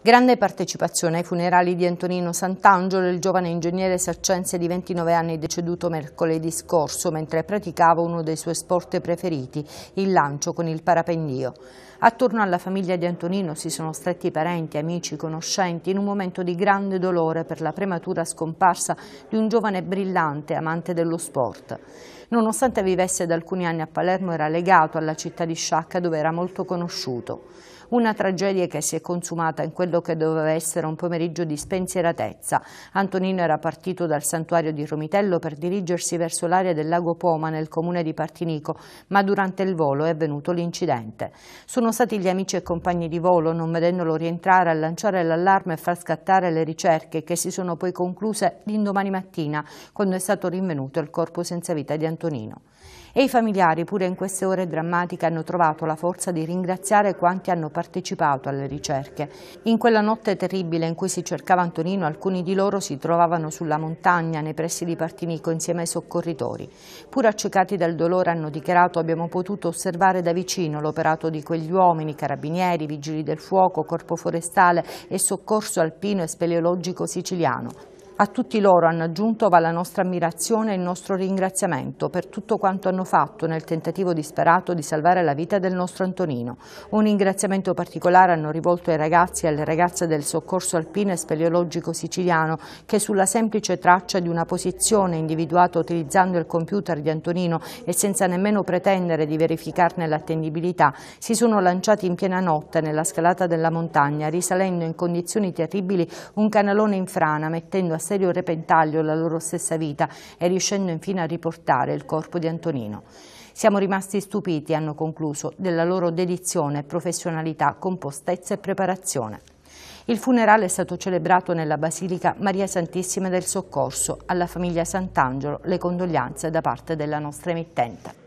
Grande partecipazione ai funerali di Antonino Sant'Angelo, il giovane ingegnere saccense di 29 anni deceduto mercoledì scorso mentre praticava uno dei suoi sport preferiti, il lancio con il parapendio. Attorno alla famiglia di Antonino si sono stretti parenti, amici, conoscenti in un momento di grande dolore per la prematura scomparsa di un giovane brillante amante dello sport. Nonostante vivesse da alcuni anni a Palermo era legato alla città di Sciacca dove era molto conosciuto. Una tragedia che si è consumata in quello che doveva essere un pomeriggio di spensieratezza. Antonino era partito dal santuario di Romitello per dirigersi verso l'area del lago Poma nel comune di Partinico, ma durante il volo è avvenuto l'incidente. Sono stati gli amici e compagni di volo, non vedendolo rientrare, a lanciare l'allarme e far scattare le ricerche che si sono poi concluse l'indomani mattina, quando è stato rinvenuto il corpo senza vita di Antonino. E i familiari pure in queste ore drammatiche hanno trovato la forza di ringraziare quanti hanno partecipato alle ricerche. In quella notte terribile in cui si cercava Antonino, alcuni di loro si trovavano sulla montagna nei pressi di Partinico insieme ai soccorritori. Pur accecati dal dolore hanno dichiarato abbiamo potuto osservare da vicino l'operato di quegli uomini, carabinieri, vigili del fuoco, corpo forestale e soccorso alpino e speleologico siciliano. A tutti loro hanno aggiunto va la nostra ammirazione e il nostro ringraziamento per tutto quanto hanno fatto nel tentativo disperato di salvare la vita del nostro Antonino. Un ringraziamento particolare hanno rivolto ai ragazzi e alle ragazze del soccorso alpino e speleologico siciliano che sulla semplice traccia di una posizione individuata utilizzando il computer di Antonino e senza nemmeno pretendere di verificarne l'attendibilità si sono lanciati in piena notte nella scalata della montagna risalendo in condizioni terribili un canalone in frana mettendo a serio repentaglio la loro stessa vita e riuscendo infine a riportare il corpo di Antonino. Siamo rimasti stupiti, hanno concluso, della loro dedizione, professionalità, compostezza e preparazione. Il funerale è stato celebrato nella Basilica Maria Santissima del Soccorso. Alla famiglia Sant'Angelo le condoglianze da parte della nostra emittente.